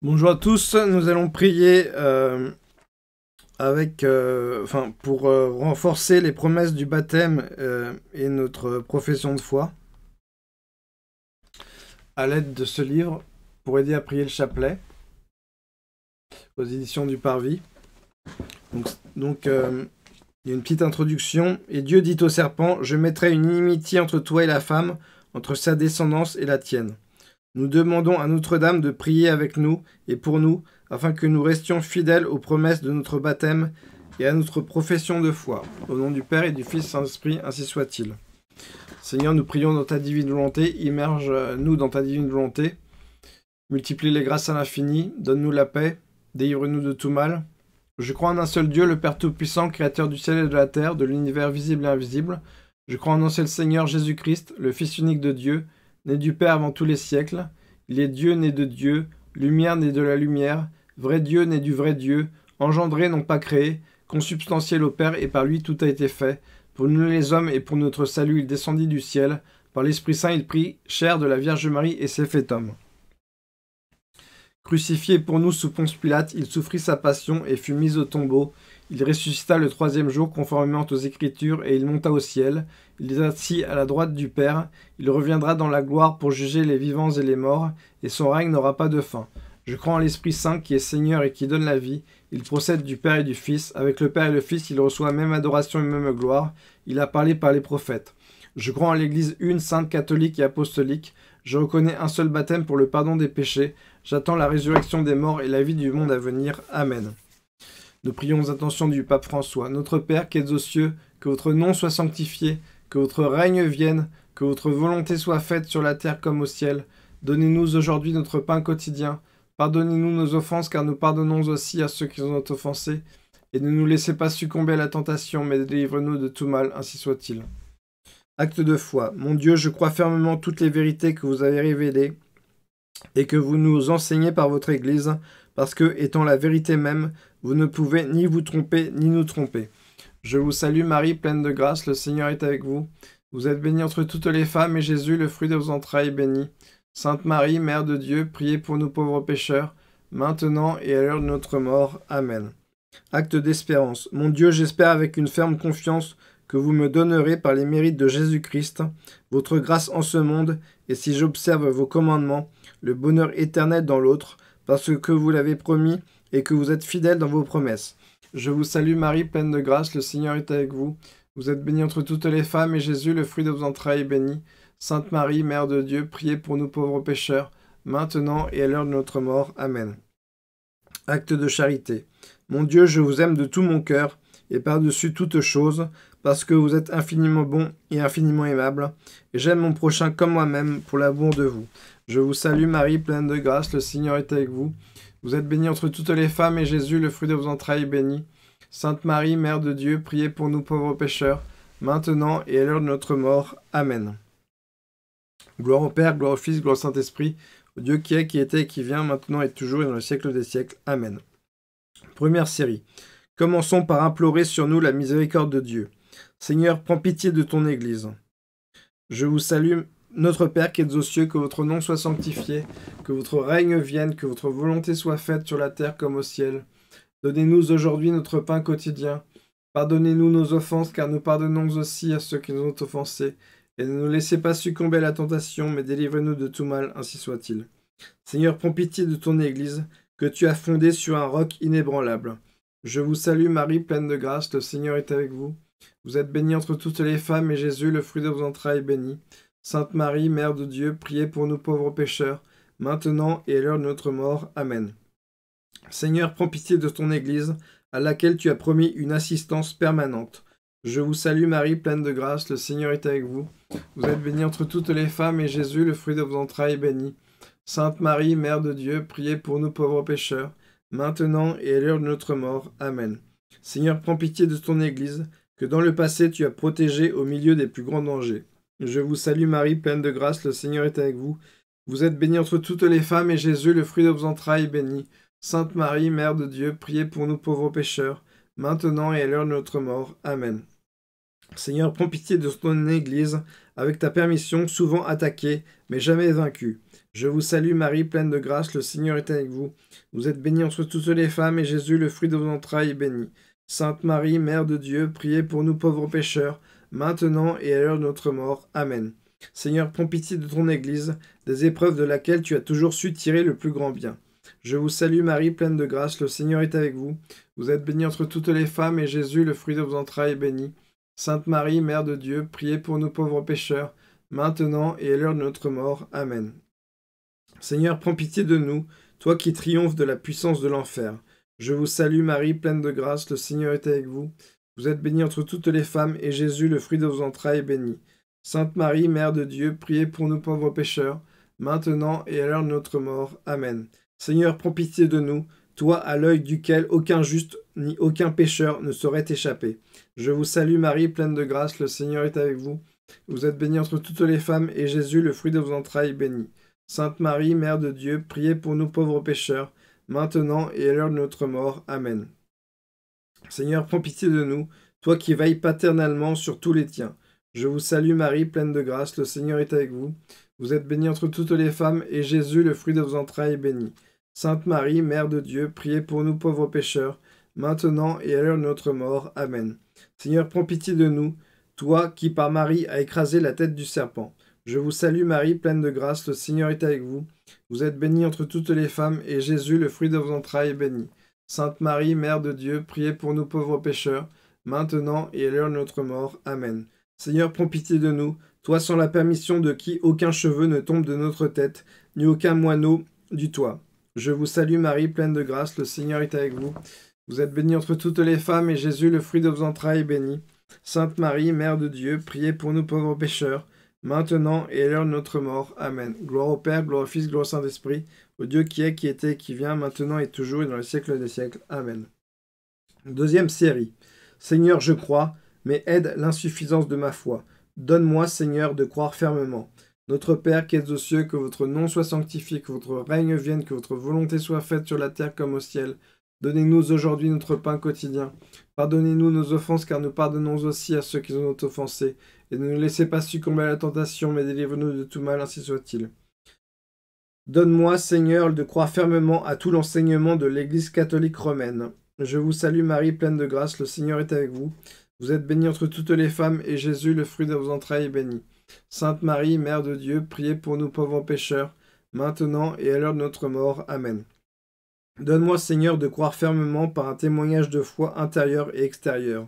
Bonjour à tous, nous allons prier euh, avec, euh, enfin, pour euh, renforcer les promesses du baptême et notre profession de foi à l'aide de ce livre pour aider à prier le chapelet aux éditions du Parvis. Donc, donc il y a une petite introduction. Et Dieu dit au serpent, je mettrai une inimitié entre toi et la femme, entre sa descendance et la tienne. Nous demandons à Notre-Dame de prier avec nous et pour nous, afin que nous restions fidèles aux promesses de notre baptême et à notre profession de foi. Au nom du Père et du Fils Saint-Esprit, ainsi soit-il. Seigneur, nous prions dans ta divine volonté, immerge-nous dans ta divine volonté, multiplie les grâces à l'infini, donne-nous la paix, délivre-nous de tout mal. Je crois en un seul Dieu, le Père Tout-Puissant, Créateur du ciel et de la terre, de l'univers visible et invisible. Je crois en un seul Seigneur Jésus-Christ, le Fils unique de Dieu, né du Père avant tous les siècles, il est Dieu né de Dieu, lumière né de la lumière, vrai Dieu né du vrai Dieu, engendré non pas créé, consubstantiel au Père et par lui tout a été fait. Pour nous les hommes et pour notre salut il descendit du ciel, par l'Esprit Saint il prit chair de la Vierge Marie et s'est fait homme. Crucifié pour nous sous Ponce Pilate, il souffrit sa passion et fut mis au tombeau. Il ressuscita le troisième jour conformément aux Écritures, et il monta au ciel. Il est assis à la droite du Père. Il reviendra dans la gloire pour juger les vivants et les morts, et son règne n'aura pas de fin. Je crois en l'Esprit Saint qui est Seigneur et qui donne la vie. Il procède du Père et du Fils. Avec le Père et le Fils, il reçoit même adoration et même gloire. Il a parlé par les prophètes. Je crois en l'Église une, sainte, catholique et apostolique. Je reconnais un seul baptême pour le pardon des péchés. J'attends la résurrection des morts et la vie du monde à venir. Amen. Nous prions attention du pape François. Notre Père qui êtes aux cieux, que votre nom soit sanctifié, que votre règne vienne, que votre volonté soit faite sur la terre comme au ciel. Donnez-nous aujourd'hui notre pain quotidien. Pardonnez-nous nos offenses, car nous pardonnons aussi à ceux qui nous ont offensés. Et ne nous laissez pas succomber à la tentation, mais délivre-nous de tout mal, ainsi soit-il. Acte de foi. Mon Dieu, je crois fermement toutes les vérités que vous avez révélées et que vous nous enseignez par votre Église, parce que, étant la vérité même, vous ne pouvez ni vous tromper ni nous tromper. Je vous salue Marie, pleine de grâce, le Seigneur est avec vous. Vous êtes bénie entre toutes les femmes, et Jésus, le fruit de vos entrailles, est béni. Sainte Marie, Mère de Dieu, priez pour nous pauvres pécheurs, maintenant et à l'heure de notre mort. Amen. Acte d'espérance. Mon Dieu, j'espère avec une ferme confiance que vous me donnerez par les mérites de Jésus-Christ, votre grâce en ce monde, et si j'observe vos commandements, le bonheur éternel dans l'autre, parce que vous l'avez promis, et que vous êtes fidèle dans vos promesses. Je vous salue Marie, pleine de grâce, le Seigneur est avec vous. Vous êtes bénie entre toutes les femmes, et Jésus, le fruit de vos entrailles, est béni. Sainte Marie, Mère de Dieu, priez pour nous pauvres pécheurs, maintenant et à l'heure de notre mort. Amen. Acte de charité. Mon Dieu, je vous aime de tout mon cœur, et par-dessus toutes choses, parce que vous êtes infiniment bon et infiniment aimable, et j'aime mon prochain comme moi-même pour l'amour de vous. Je vous salue Marie, pleine de grâce, le Seigneur est avec vous. Vous êtes bénie entre toutes les femmes, et Jésus, le fruit de vos entrailles, est béni. Sainte Marie, Mère de Dieu, priez pour nous pauvres pécheurs, maintenant et à l'heure de notre mort. Amen. Gloire au Père, gloire au Fils, gloire au Saint-Esprit, au Dieu qui est, qui était qui vient, maintenant et toujours et dans le siècle des siècles. Amen. Première série. Commençons par implorer sur nous la miséricorde de Dieu. Seigneur, prends pitié de ton Église. Je vous salue, notre Père qui es aux cieux, que votre nom soit sanctifié, que votre règne vienne, que votre volonté soit faite sur la terre comme au ciel. Donnez-nous aujourd'hui notre pain quotidien. Pardonnez-nous nos offenses, car nous pardonnons aussi à ceux qui nous ont offensés. Et ne nous laissez pas succomber à la tentation, mais délivrez-nous de tout mal, ainsi soit-il. Seigneur, prends pitié de ton Église, que tu as fondée sur un roc inébranlable. Je vous salue Marie, pleine de grâce, le Seigneur est avec vous. Vous êtes bénie entre toutes les femmes, et Jésus, le fruit de vos entrailles, est béni. Sainte Marie, Mère de Dieu, priez pour nous pauvres pécheurs, maintenant et à l'heure de notre mort. Amen. Seigneur, prends pitié de ton Église, à laquelle tu as promis une assistance permanente. Je vous salue Marie, pleine de grâce, le Seigneur est avec vous. Vous êtes bénie entre toutes les femmes, et Jésus, le fruit de vos entrailles, est béni. Sainte Marie, Mère de Dieu, priez pour nous pauvres pécheurs, maintenant et à l'heure de notre mort. Amen. Seigneur, prends pitié de ton Église, que dans le passé tu as protégée au milieu des plus grands dangers. Je vous salue Marie, pleine de grâce, le Seigneur est avec vous. Vous êtes bénie entre toutes les femmes, et Jésus, le fruit de vos entrailles, est béni. Sainte Marie, Mère de Dieu, priez pour nous pauvres pécheurs, maintenant et à l'heure de notre mort. Amen. Seigneur, prends pitié de ton Église, avec ta permission, souvent attaquée, mais jamais vaincue. Je vous salue Marie, pleine de grâce, le Seigneur est avec vous. Vous êtes bénie entre toutes les femmes, et Jésus, le fruit de vos entrailles, est béni. Sainte Marie, Mère de Dieu, priez pour nous pauvres pécheurs, maintenant et à l'heure de notre mort. Amen. Seigneur, prends pitié de ton Église, des épreuves de laquelle tu as toujours su tirer le plus grand bien. Je vous salue Marie, pleine de grâce, le Seigneur est avec vous. Vous êtes bénie entre toutes les femmes, et Jésus, le fruit de vos entrailles, est béni. Sainte Marie, Mère de Dieu, priez pour nos pauvres pécheurs, maintenant et à l'heure de notre mort. Amen. Seigneur, prends pitié de nous, toi qui triomphes de la puissance de l'enfer. Je vous salue Marie, pleine de grâce, le Seigneur est avec vous. Vous êtes bénie entre toutes les femmes, et Jésus, le fruit de vos entrailles, est béni. Sainte Marie, Mère de Dieu, priez pour nous pauvres pécheurs, maintenant et à l'heure de notre mort. Amen. Seigneur, prends pitié de nous, toi à l'œil duquel aucun juste ni aucun pécheur ne saurait échapper. Je vous salue Marie, pleine de grâce, le Seigneur est avec vous. Vous êtes bénie entre toutes les femmes, et Jésus, le fruit de vos entrailles, est béni. Sainte Marie, Mère de Dieu, priez pour nous pauvres pécheurs, maintenant et à l'heure de notre mort. Amen. Seigneur, prends pitié de nous, toi qui veilles paternellement sur tous les tiens. Je vous salue Marie, pleine de grâce, le Seigneur est avec vous. Vous êtes bénie entre toutes les femmes, et Jésus, le fruit de vos entrailles, est béni. Sainte Marie, Mère de Dieu, priez pour nous pauvres pécheurs, maintenant et à l'heure de notre mort. Amen. Seigneur, prends pitié de nous, toi qui par Marie as écrasé la tête du serpent. Je vous salue Marie, pleine de grâce, le Seigneur est avec vous. Vous êtes bénie entre toutes les femmes, et Jésus, le fruit de vos entrailles, est béni. Sainte Marie, Mère de Dieu, priez pour nous pauvres pécheurs, maintenant et à l'heure de notre mort. Amen. Seigneur, prends pitié de nous, toi sans la permission de qui aucun cheveu ne tombe de notre tête, ni aucun moineau du toit. Je vous salue Marie, pleine de grâce, le Seigneur est avec vous. Vous êtes bénie entre toutes les femmes, et Jésus, le fruit de vos entrailles, est béni. Sainte Marie, Mère de Dieu, priez pour nous pauvres pécheurs, maintenant et à l'heure de notre mort. Amen. Gloire au Père, gloire au Fils, gloire au Saint-Esprit, au Dieu qui est, qui était, qui vient, maintenant et toujours et dans les siècles des siècles. Amen. Deuxième série. Seigneur, je crois, mais aide l'insuffisance de ma foi. Donne-moi, Seigneur, de croire fermement. Notre Père qui es aux cieux, que votre nom soit sanctifié, que votre règne vienne, que votre volonté soit faite sur la terre comme au ciel. Donnez-nous aujourd'hui notre pain quotidien. Pardonnez-nous nos offenses, car nous pardonnons aussi à ceux qui nous ont offensés. Et ne nous laissez pas succomber à la tentation, mais délivre-nous de tout mal, ainsi soit-il. Donne-moi, Seigneur, de croire fermement à tout l'enseignement de l'Église catholique romaine. Je vous salue, Marie, pleine de grâce, le Seigneur est avec vous. Vous êtes bénie entre toutes les femmes, et Jésus, le fruit de vos entrailles, est béni. Sainte Marie, Mère de Dieu, priez pour nous pauvres pécheurs, maintenant et à l'heure de notre mort. Amen. Donne-moi, Seigneur, de croire fermement par un témoignage de foi intérieure et extérieure.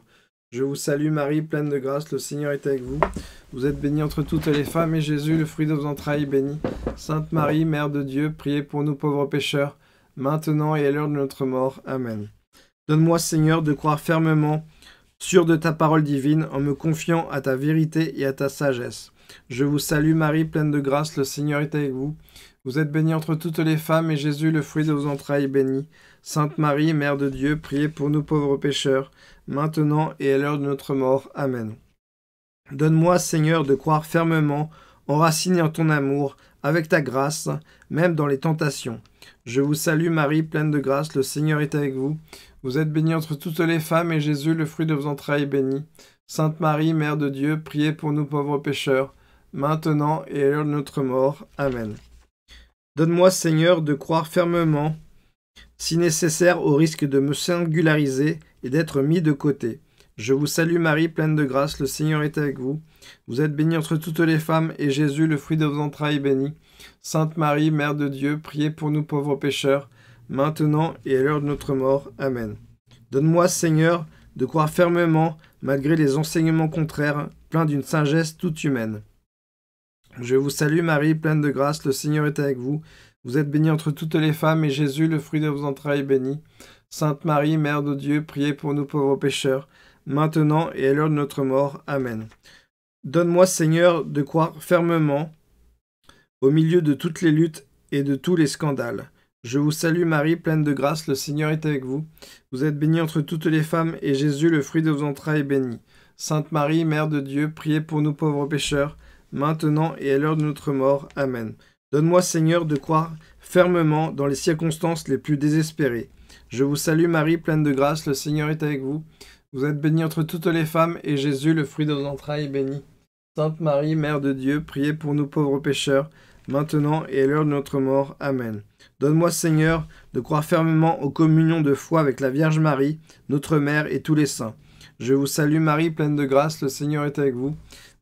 Je vous salue, Marie, pleine de grâce, le Seigneur est avec vous. Vous êtes bénie entre toutes les femmes, et Jésus, le fruit de vos entrailles, est béni. Sainte Marie, Mère de Dieu, priez pour nous pauvres pécheurs, maintenant et à l'heure de notre mort. Amen. Donne-moi, Seigneur, de croire fermement, sûr de ta parole divine, en me confiant à ta vérité et à ta sagesse. Je vous salue, Marie, pleine de grâce, le Seigneur est avec vous. Vous êtes bénie entre toutes les femmes, et Jésus, le fruit de vos entrailles, est béni. Sainte Marie, Mère de Dieu, priez pour nous pauvres pécheurs, maintenant et à l'heure de notre mort. Amen. Donne-moi, Seigneur, de croire fermement, enraciné en ton amour, avec ta grâce, même dans les tentations. Je vous salue Marie, pleine de grâce, le Seigneur est avec vous. Vous êtes bénie entre toutes les femmes, et Jésus, le fruit de vos entrailles, est béni. Sainte Marie, Mère de Dieu, priez pour nous pauvres pécheurs, maintenant et à l'heure de notre mort. Amen. Donne-moi, Seigneur, de croire fermement, si nécessaire, au risque de me singulariser et d'être mis de côté. Je vous salue Marie, pleine de grâce, le Seigneur est avec vous. Vous êtes bénie entre toutes les femmes, et Jésus, le fruit de vos entrailles, est béni. Sainte Marie, Mère de Dieu, priez pour nous pauvres pécheurs, maintenant et à l'heure de notre mort. Amen. Donne-moi, Seigneur, de croire fermement, malgré les enseignements contraires, plein d'une sagesse toute humaine. Je vous salue Marie, pleine de grâce, le Seigneur est avec vous. Vous êtes bénie entre toutes les femmes, et Jésus, le fruit de vos entrailles, est béni. Sainte Marie, Mère de Dieu, priez pour nous pauvres pécheurs, maintenant et à l'heure de notre mort. Amen. Donne-moi, Seigneur, de croire fermement au milieu de toutes les luttes et de tous les scandales. Je vous salue Marie, pleine de grâce, le Seigneur est avec vous. Vous êtes bénie entre toutes les femmes, et Jésus, le fruit de vos entrailles, est béni. Sainte Marie, Mère de Dieu, priez pour nous pauvres pécheurs, maintenant et à l'heure de notre mort. Amen. Donne-moi, Seigneur, de croire fermement dans les circonstances les plus désespérées. Je vous salue Marie, pleine de grâce, le Seigneur est avec vous. Vous êtes bénie entre toutes les femmes, et Jésus, le fruit de vos entrailles, est béni. Sainte Marie, Mère de Dieu, priez pour nous pauvres pécheurs, maintenant et à l'heure de notre mort. Amen. Donne-moi, Seigneur, de croire fermement aux communions de foi avec la Vierge Marie, notre Mère et tous les saints. Je vous salue Marie, pleine de grâce, le Seigneur est avec vous.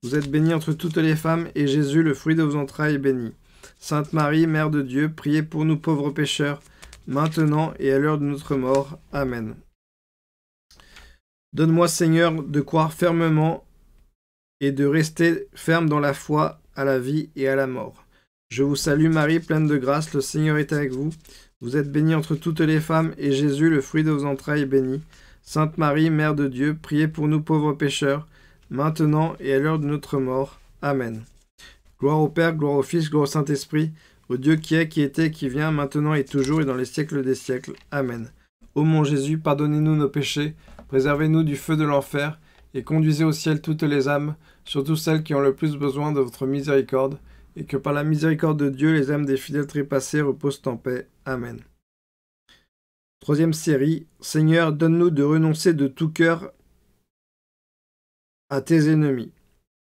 Vous êtes bénie entre toutes les femmes, et Jésus, le fruit de vos entrailles, est béni. Sainte Marie, Mère de Dieu, priez pour nous pauvres pécheurs, maintenant et à l'heure de notre mort. Amen. Donne-moi, Seigneur, de croire fermement et de rester ferme dans la foi, à la vie et à la mort. Je vous salue Marie, pleine de grâce, le Seigneur est avec vous. Vous êtes bénie entre toutes les femmes, et Jésus, le fruit de vos entrailles, est béni. Sainte Marie, Mère de Dieu, priez pour nous pauvres pécheurs, maintenant et à l'heure de notre mort. Amen. Gloire au Père, gloire au Fils, gloire au Saint-Esprit, au Dieu qui est, qui était, qui vient, maintenant et toujours et dans les siècles des siècles. Amen. Ô mon Jésus, pardonnez-nous nos péchés, préservez-nous du feu de l'enfer, et conduisez au ciel toutes les âmes, surtout celles qui ont le plus besoin de votre miséricorde, et que par la miséricorde de Dieu, les âmes des fidèles trépassés reposent en paix. Amen. Troisième série, Seigneur, donne-nous de renoncer de tout cœur à tes ennemis.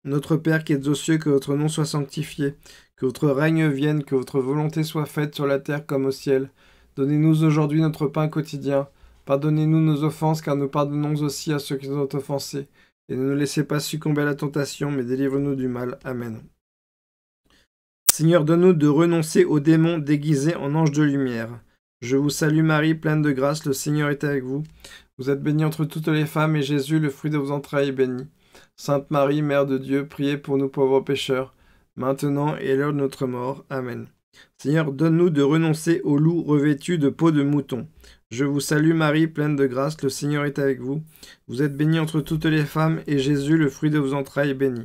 Notre Père qui es aux cieux, que votre nom soit sanctifié, que votre règne vienne, que votre volonté soit faite sur la terre comme au ciel. Donnez-nous aujourd'hui notre pain quotidien. Pardonnez-nous nos offenses, car nous pardonnons aussi à ceux qui nous ont offensés. Et ne nous laissez pas succomber à la tentation, mais délivre-nous du mal. Amen. Seigneur, donne-nous de renoncer aux démons déguisés en anges de lumière. Je vous salue Marie, pleine de grâce, le Seigneur est avec vous. Vous êtes bénie entre toutes les femmes, et Jésus, le fruit de vos entrailles, est béni. Sainte Marie, Mère de Dieu, priez pour nous pauvres pécheurs, maintenant et à l'heure de notre mort. Amen. Seigneur, donne-nous de renoncer aux loups revêtus de peau de mouton. Je vous salue Marie, pleine de grâce, le Seigneur est avec vous. Vous êtes bénie entre toutes les femmes, et Jésus, le fruit de vos entrailles, est béni.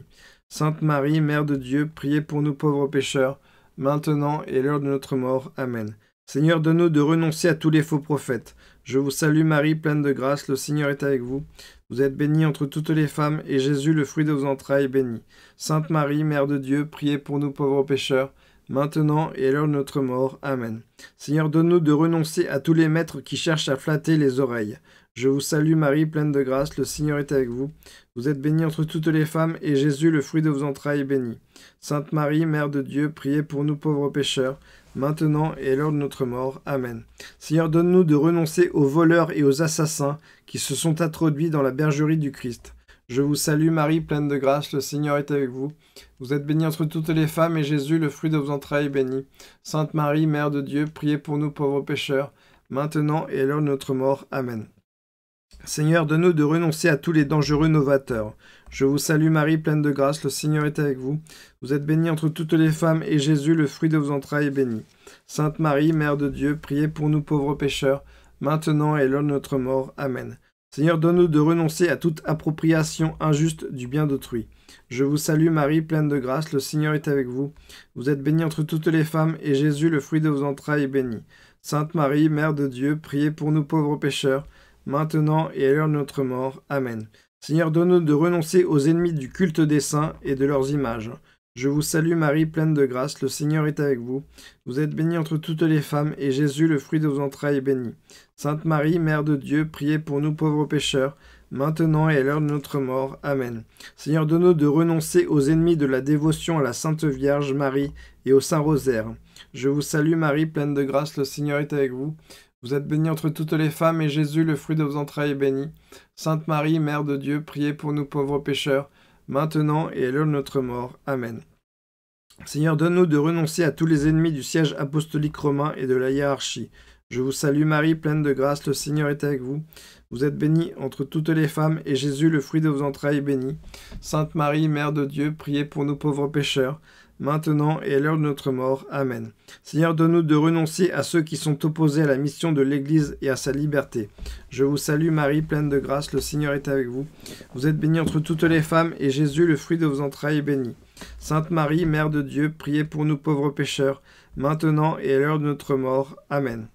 Sainte Marie, Mère de Dieu, priez pour nous pauvres pécheurs, maintenant et l'heure de notre mort. Amen. Seigneur, donne-nous de renoncer à tous les faux prophètes. Je vous salue Marie, pleine de grâce, le Seigneur est avec vous. Vous êtes bénie entre toutes les femmes, et Jésus, le fruit de vos entrailles, est béni. Sainte Marie, Mère de Dieu, priez pour nous pauvres pécheurs, maintenant et à l'heure de notre mort. Amen. Seigneur, donne-nous de renoncer à tous les maîtres qui cherchent à flatter les oreilles. Je vous salue Marie, pleine de grâce, le Seigneur est avec vous. Vous êtes bénie entre toutes les femmes, et Jésus, le fruit de vos entrailles, est béni. Sainte Marie, Mère de Dieu, priez pour nous pauvres pécheurs, maintenant et à l'heure de notre mort. Amen. Seigneur, donne-nous de renoncer aux voleurs et aux assassins qui se sont introduits dans la bergerie du Christ. Je vous salue Marie, pleine de grâce, le Seigneur est avec vous. Vous êtes bénie entre toutes les femmes, et Jésus, le fruit de vos entrailles, est béni. Sainte Marie, Mère de Dieu, priez pour nous pauvres pécheurs, maintenant et à l'heure de notre mort. Amen. Seigneur, donne-nous de renoncer à tous les dangereux novateurs, je vous salue Marie, pleine de grâce, le Seigneur est avec vous. Vous êtes bénie entre toutes les femmes, et Jésus, le fruit de vos entrailles, est béni. Sainte Marie, Mère de Dieu, priez pour nous pauvres pécheurs, maintenant et à l'heure de notre mort. Amen. Seigneur, donne-nous de renoncer à toute appropriation injuste du bien d'autrui. Je vous salue Marie, pleine de grâce, le Seigneur est avec vous. Vous êtes bénie entre toutes les femmes, et Jésus, le fruit de vos entrailles, est béni. Sainte Marie, Mère de Dieu, priez pour nous pauvres pécheurs, maintenant et à l'heure de notre mort. Amen. Seigneur, donne-nous de renoncer aux ennemis du culte des saints et de leurs images. Je vous salue Marie, pleine de grâce, le Seigneur est avec vous. Vous êtes bénie entre toutes les femmes, et Jésus, le fruit de vos entrailles, est béni. Sainte Marie, Mère de Dieu, priez pour nous pauvres pécheurs, maintenant et à l'heure de notre mort. Amen. Seigneur, donne-nous de renoncer aux ennemis de la dévotion à la Sainte Vierge Marie et au Saint Rosaire. Je vous salue Marie, pleine de grâce, le Seigneur est avec vous. Vous êtes bénie entre toutes les femmes, et Jésus, le fruit de vos entrailles, est béni. Sainte Marie, Mère de Dieu, priez pour nous pauvres pécheurs, maintenant et à l'heure de notre mort. Amen. Seigneur, donne-nous de renoncer à tous les ennemis du siège apostolique romain et de la hiérarchie. Je vous salue Marie, pleine de grâce, le Seigneur est avec vous. Vous êtes bénie entre toutes les femmes, et Jésus, le fruit de vos entrailles, est béni. Sainte Marie, Mère de Dieu, priez pour nous pauvres pécheurs maintenant et à l'heure de notre mort. Amen. Seigneur, donne-nous de renoncer à ceux qui sont opposés à la mission de l'Église et à sa liberté. Je vous salue Marie, pleine de grâce, le Seigneur est avec vous. Vous êtes bénie entre toutes les femmes, et Jésus, le fruit de vos entrailles, est béni. Sainte Marie, Mère de Dieu, priez pour nous pauvres pécheurs, maintenant et à l'heure de notre mort. Amen.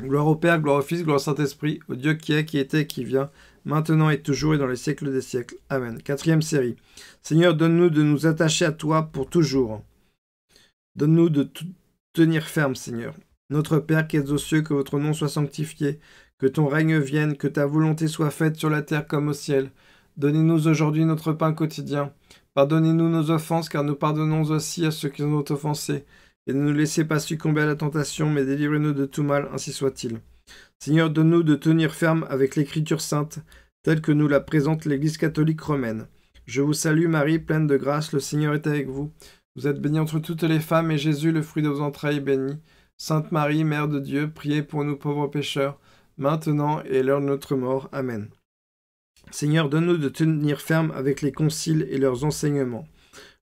Gloire au Père, gloire au Fils, gloire au Saint-Esprit, au Dieu qui est, qui était, qui vient maintenant et toujours et dans les siècles des siècles. Amen. Quatrième série. Seigneur, donne-nous de nous attacher à toi pour toujours. Donne-nous de tenir ferme, Seigneur. Notre Père qui es aux cieux, que votre nom soit sanctifié, que ton règne vienne, que ta volonté soit faite sur la terre comme au ciel. Donnez-nous aujourd'hui notre pain quotidien. Pardonnez-nous nos offenses, car nous pardonnons aussi à ceux qui nous ont offensés. Et ne nous laissez pas succomber à la tentation, mais délivrez-nous de tout mal, ainsi soit-il. Seigneur, donne-nous de tenir ferme avec l'Écriture sainte, telle que nous la présente l'Église catholique romaine. Je vous salue Marie, pleine de grâce, le Seigneur est avec vous. Vous êtes bénie entre toutes les femmes, et Jésus, le fruit de vos entrailles, est béni. Sainte Marie, Mère de Dieu, priez pour nous pauvres pécheurs, maintenant et l'heure de notre mort. Amen. Seigneur, donne-nous de tenir ferme avec les conciles et leurs enseignements.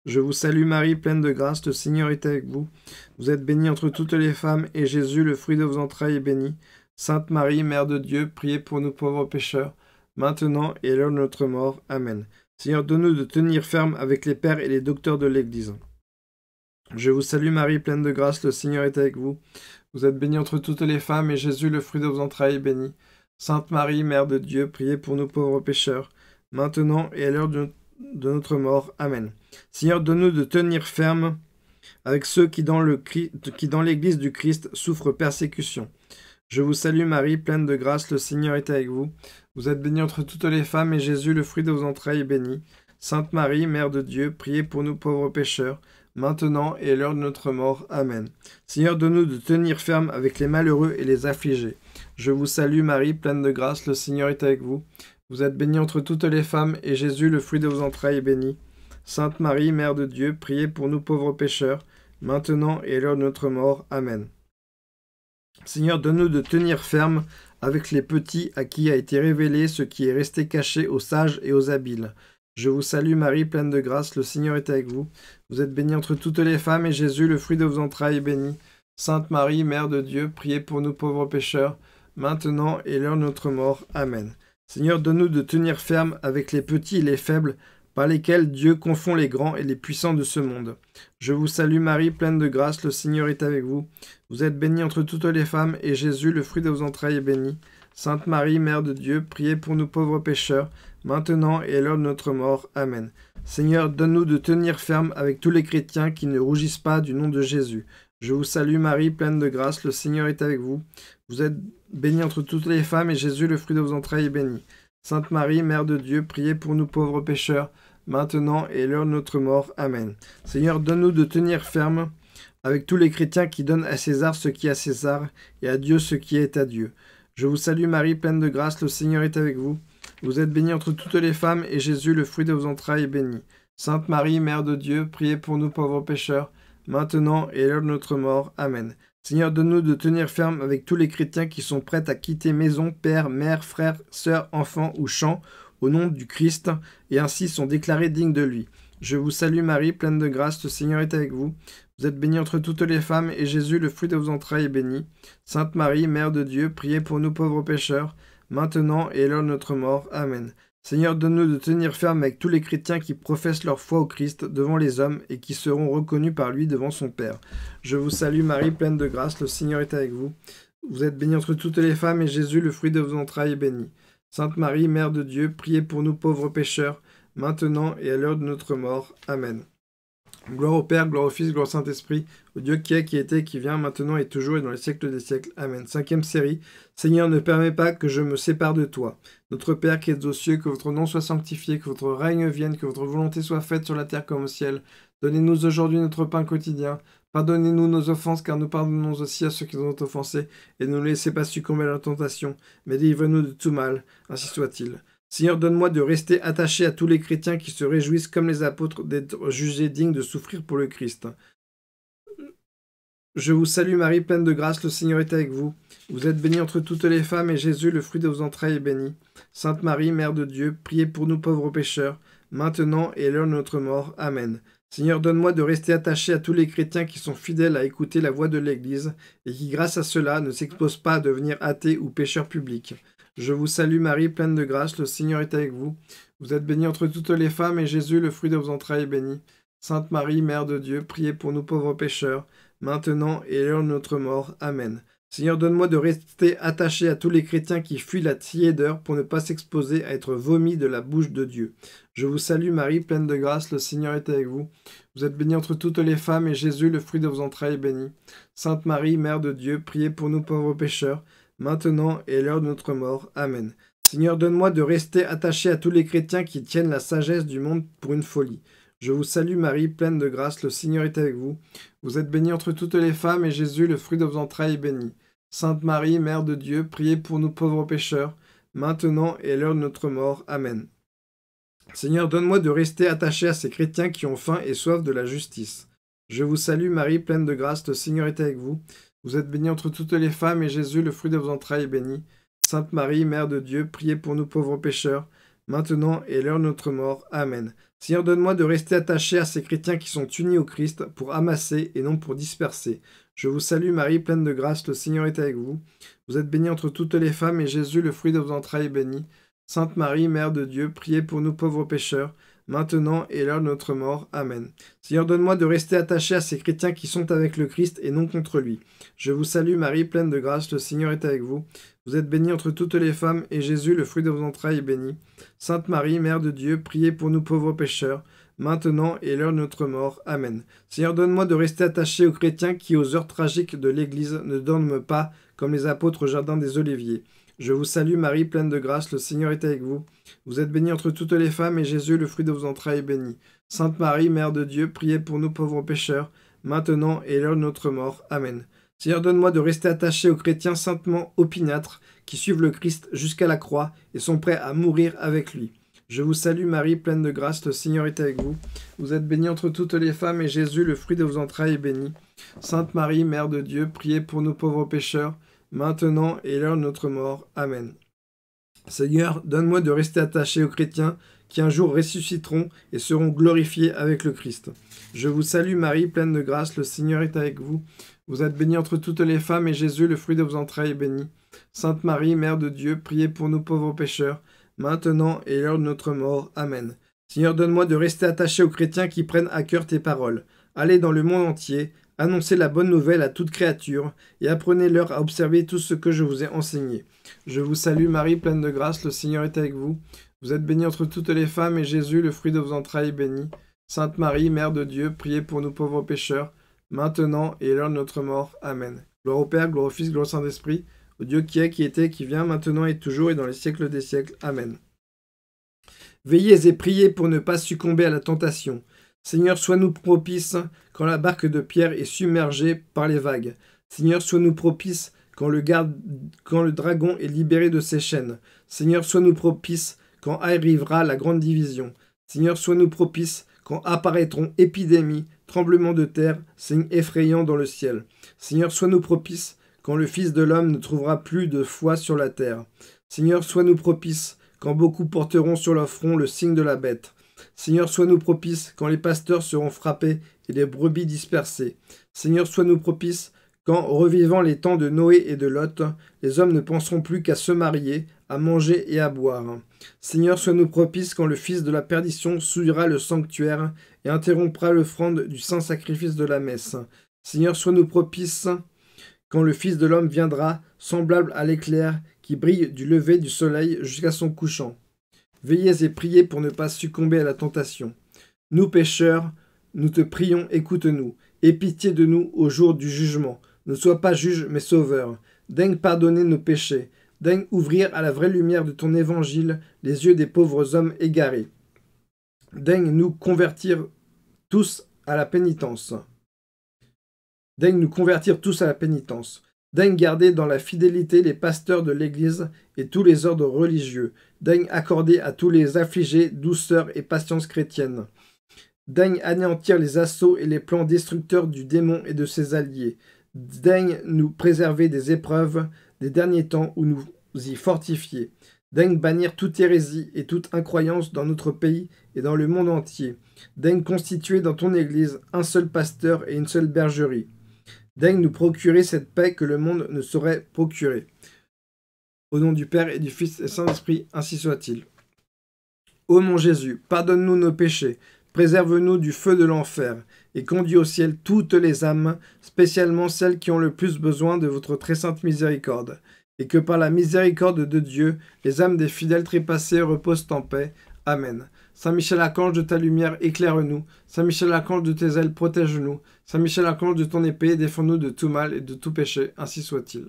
Je vous salue Marie, pleine de grâce, le Seigneur est avec vous. Vous êtes bénie entre toutes les femmes, et Jésus, le fruit de vos entrailles, est béni. Sainte Marie, Mère de Dieu, priez pour nous pauvres pécheurs, maintenant et à l'heure de notre mort. Amen. Seigneur, donne-nous de tenir ferme avec les pères et les docteurs de l'Église. Je vous salue Marie, pleine de grâce, le Seigneur est avec vous. Vous êtes bénie entre toutes les femmes, et Jésus, le fruit de vos entrailles, est béni. Sainte Marie, Mère de Dieu, priez pour nous pauvres pécheurs, maintenant et à l'heure de, de notre mort. Amen. Seigneur, donne-nous de tenir ferme avec ceux qui dans l'Église du Christ souffrent persécution je vous salue Marie, pleine de grâce, le Seigneur est avec vous. Vous êtes bénie entre toutes les femmes, et Jésus, le fruit de vos entrailles, est béni. Sainte Marie, Mère de Dieu, priez pour nous pauvres pécheurs, maintenant et à l'heure de notre mort. Amen. Seigneur, donne-nous de tenir ferme avec les malheureux et les affligés. Je vous salue Marie, pleine de grâce, le Seigneur est avec vous. Vous êtes bénie entre toutes les femmes, et Jésus, le fruit de vos entrailles, est béni. Sainte Marie, Mère de Dieu, priez pour nous pauvres pécheurs, maintenant et à l'heure de notre mort. Amen. Seigneur, donne-nous de tenir ferme avec les petits à qui a été révélé ce qui est resté caché aux sages et aux habiles. Je vous salue Marie, pleine de grâce, le Seigneur est avec vous. Vous êtes bénie entre toutes les femmes, et Jésus, le fruit de vos entrailles, est béni. Sainte Marie, Mère de Dieu, priez pour nous pauvres pécheurs, maintenant et l'heure de notre mort. Amen. Seigneur, donne-nous de tenir ferme avec les petits et les faibles, par lesquels Dieu confond les grands et les puissants de ce monde. Je vous salue Marie, pleine de grâce, le Seigneur est avec vous. Vous êtes bénie entre toutes les femmes, et Jésus, le fruit de vos entrailles, est béni. Sainte Marie, Mère de Dieu, priez pour nous pauvres pécheurs, maintenant et à l'heure de notre mort. Amen. Seigneur, donne-nous de tenir ferme avec tous les chrétiens qui ne rougissent pas du nom de Jésus. Je vous salue Marie, pleine de grâce, le Seigneur est avec vous. Vous êtes bénie entre toutes les femmes, et Jésus, le fruit de vos entrailles, est béni. Sainte Marie, Mère de Dieu, priez pour nous pauvres pécheurs, maintenant et l'heure de notre mort. Amen. Seigneur, donne-nous de tenir ferme avec tous les chrétiens qui donnent à César ce qui est à César et à Dieu ce qui est à Dieu. Je vous salue Marie, pleine de grâce, le Seigneur est avec vous. Vous êtes bénie entre toutes les femmes, et Jésus, le fruit de vos entrailles, est béni. Sainte Marie, Mère de Dieu, priez pour nous pauvres pécheurs, maintenant et l'heure de notre mort. Amen. Seigneur, donne-nous de tenir ferme avec tous les chrétiens qui sont prêts à quitter maison, père, mère, frère, sœur, enfant ou champ, au nom du Christ, et ainsi sont déclarés dignes de lui. Je vous salue Marie, pleine de grâce, le Seigneur est avec vous. Vous êtes bénie entre toutes les femmes, et Jésus, le fruit de vos entrailles, est béni. Sainte Marie, Mère de Dieu, priez pour nous pauvres pécheurs, maintenant et à l'heure de notre mort. Amen. Seigneur, donne-nous de tenir ferme avec tous les chrétiens qui professent leur foi au Christ devant les hommes et qui seront reconnus par lui devant son Père. Je vous salue Marie, pleine de grâce, le Seigneur est avec vous. Vous êtes bénie entre toutes les femmes et Jésus, le fruit de vos entrailles, est béni. Sainte Marie, Mère de Dieu, priez pour nous pauvres pécheurs, maintenant et à l'heure de notre mort. Amen. Gloire au Père, gloire au Fils, gloire au Saint-Esprit, au Dieu qui est, qui était, qui vient, maintenant et toujours et dans les siècles des siècles. Amen. Cinquième série. Seigneur, ne permets pas que je me sépare de toi. Notre Père qui es aux cieux, que votre nom soit sanctifié, que votre règne vienne, que votre volonté soit faite sur la terre comme au ciel. Donnez-nous aujourd'hui notre pain quotidien. Pardonnez-nous nos offenses, car nous pardonnons aussi à ceux qui nous ont offensés, et ne nous laissez pas succomber à la tentation, mais délivre nous de tout mal, ainsi soit-il. Seigneur, donne-moi de rester attaché à tous les chrétiens qui se réjouissent comme les apôtres d'être jugés dignes de souffrir pour le Christ. Je vous salue Marie, pleine de grâce, le Seigneur est avec vous. Vous êtes bénie entre toutes les femmes, et Jésus, le fruit de vos entrailles, est béni. Sainte Marie, Mère de Dieu, priez pour nous pauvres pécheurs, maintenant et à l'heure de notre mort. Amen. Seigneur, donne-moi de rester attaché à tous les chrétiens qui sont fidèles à écouter la voix de l'Église, et qui, grâce à cela, ne s'exposent pas à devenir athées ou pécheurs publics. Je vous salue Marie, pleine de grâce, le Seigneur est avec vous. Vous êtes bénie entre toutes les femmes, et Jésus, le fruit de vos entrailles, est béni. Sainte Marie, Mère de Dieu, priez pour nous pauvres pécheurs, maintenant et à l'heure de notre mort. Amen. Seigneur, donne-moi de rester attaché à tous les chrétiens qui fuient la tiédeur pour ne pas s'exposer à être vomi de la bouche de Dieu. Je vous salue Marie, pleine de grâce, le Seigneur est avec vous. Vous êtes bénie entre toutes les femmes, et Jésus, le fruit de vos entrailles, est béni. Sainte Marie, Mère de Dieu, priez pour nous pauvres pécheurs, maintenant et l'heure de notre mort. Amen. Seigneur, donne-moi de rester attaché à tous les chrétiens qui tiennent la sagesse du monde pour une folie. Je vous salue Marie, pleine de grâce, le Seigneur est avec vous. Vous êtes bénie entre toutes les femmes, et Jésus, le fruit de vos entrailles, est béni. Sainte Marie, Mère de Dieu, priez pour nous pauvres pécheurs, maintenant et l'heure de notre mort. Amen. Seigneur, donne-moi de rester attaché à ces chrétiens qui ont faim et soif de la justice. Je vous salue Marie, pleine de grâce, le Seigneur est avec vous. Vous êtes bénie entre toutes les femmes, et Jésus, le fruit de vos entrailles, est béni. Sainte Marie, Mère de Dieu, priez pour nous pauvres pécheurs, maintenant et l'heure de notre mort. Amen. Seigneur, donne-moi de rester attaché à ces chrétiens qui sont unis au Christ pour amasser et non pour disperser. Je vous salue Marie, pleine de grâce, le Seigneur est avec vous. Vous êtes bénie entre toutes les femmes, et Jésus, le fruit de vos entrailles, est béni. Sainte Marie, Mère de Dieu, priez pour nous pauvres pécheurs, maintenant et l'heure de notre mort. Amen. Seigneur, donne-moi de rester attaché à ces chrétiens qui sont avec le Christ et non contre lui. Je vous salue Marie, pleine de grâce, le Seigneur est avec vous. Vous êtes bénie entre toutes les femmes, et Jésus, le fruit de vos entrailles, est béni. Sainte Marie, Mère de Dieu, priez pour nous pauvres pécheurs, maintenant et l'heure de notre mort. Amen. Seigneur, donne-moi de rester attaché aux chrétiens qui, aux heures tragiques de l'Église, ne dorment pas, comme les apôtres au jardin des Oliviers. Je vous salue Marie, pleine de grâce, le Seigneur est avec vous. Vous êtes bénie entre toutes les femmes, et Jésus, le fruit de vos entrailles, est béni. Sainte Marie, Mère de Dieu, priez pour nous pauvres pécheurs, maintenant et l'heure de notre mort. Amen. Seigneur, donne-moi de rester attaché aux chrétiens saintement opiniâtres, qui suivent le Christ jusqu'à la croix et sont prêts à mourir avec lui. Je vous salue Marie, pleine de grâce, le Seigneur est avec vous. Vous êtes bénie entre toutes les femmes, et Jésus, le fruit de vos entrailles, est béni. Sainte Marie, Mère de Dieu, priez pour nous pauvres pécheurs, maintenant et l'heure de notre mort. Amen. Seigneur, donne-moi de rester attaché aux chrétiens qui un jour ressusciteront et seront glorifiés avec le Christ. Je vous salue Marie, pleine de grâce, le Seigneur est avec vous. Vous êtes bénie entre toutes les femmes et Jésus, le fruit de vos entrailles, est béni. Sainte Marie, Mère de Dieu, priez pour nous pauvres pécheurs, maintenant et l'heure de notre mort. Amen. Seigneur, donne-moi de rester attaché aux chrétiens qui prennent à cœur tes paroles. Allez dans le monde entier, Annoncez la bonne nouvelle à toute créature et apprenez-leur à observer tout ce que je vous ai enseigné. Je vous salue Marie, pleine de grâce, le Seigneur est avec vous. Vous êtes bénie entre toutes les femmes et Jésus, le fruit de vos entrailles, est béni. Sainte Marie, Mère de Dieu, priez pour nous pauvres pécheurs, maintenant et à l'heure de notre mort. Amen. Gloire au Père, gloire au Fils, gloire au Saint-Esprit, au Dieu qui est, qui était, qui vient, maintenant et toujours et dans les siècles des siècles. Amen. Veillez et priez pour ne pas succomber à la tentation. Seigneur, sois-nous propice quand la barque de Pierre est submergée par les vagues. Seigneur, sois-nous propice quand le, dragon est libéré de ses chaînes. Seigneur, sois-nous propice quand arrivera la grande division. Seigneur, sois-nous propice quand apparaîtront épidémies, tremblements de terre, signes effrayants dans le ciel. Seigneur, sois-nous propice quand le Fils de l'homme ne trouvera plus de foi sur la terre. Seigneur, sois-nous propice quand beaucoup porteront sur leur front le signe de la bête. Seigneur, sois-nous propice quand les pasteurs seront frappés et les brebis dispersées. Seigneur, sois-nous propice quand, revivant les temps de Noé et de Lot, les hommes ne penseront plus qu'à se marier, à manger et à boire. Seigneur, sois-nous propice quand le Fils de la perdition souillera le sanctuaire et interrompra l'offrande du saint sacrifice de la messe. Seigneur, sois-nous propice quand le Fils de l'homme viendra, semblable à l'éclair qui brille du lever du soleil jusqu'à son couchant. Veillez et priez pour ne pas succomber à la tentation. Nous pécheurs, nous te prions, écoute-nous. Aie pitié de nous au jour du jugement. Ne sois pas juge, mais sauveur. Daigne pardonner nos péchés. Daigne ouvrir à la vraie lumière de ton évangile les yeux des pauvres hommes égarés. Daigne nous convertir tous à la pénitence. Daigne nous convertir tous à la pénitence. Daigne garder dans la fidélité les pasteurs de l'Église et tous les ordres religieux. Daigne accorder à tous les affligés douceur et patience chrétienne. Daigne anéantir les assauts et les plans destructeurs du démon et de ses alliés. Daigne nous préserver des épreuves des derniers temps où nous y fortifier. Daigne bannir toute hérésie et toute incroyance dans notre pays et dans le monde entier. Daigne constituer dans ton Église un seul pasteur et une seule bergerie daigne nous procurer cette paix que le monde ne saurait procurer. Au nom du Père et du Fils et Saint-Esprit, ainsi soit-il. Ô mon Jésus, pardonne-nous nos péchés, préserve-nous du feu de l'enfer, et conduis au ciel toutes les âmes, spécialement celles qui ont le plus besoin de votre très sainte miséricorde, et que par la miséricorde de Dieu, les âmes des fidèles trépassés reposent en paix. Amen. Saint Michel Archange de ta lumière, éclaire-nous. Saint Michel Archange de tes ailes, protège-nous. Saint Michel Archange de ton épée, défends-nous de tout mal et de tout péché, ainsi soit-il.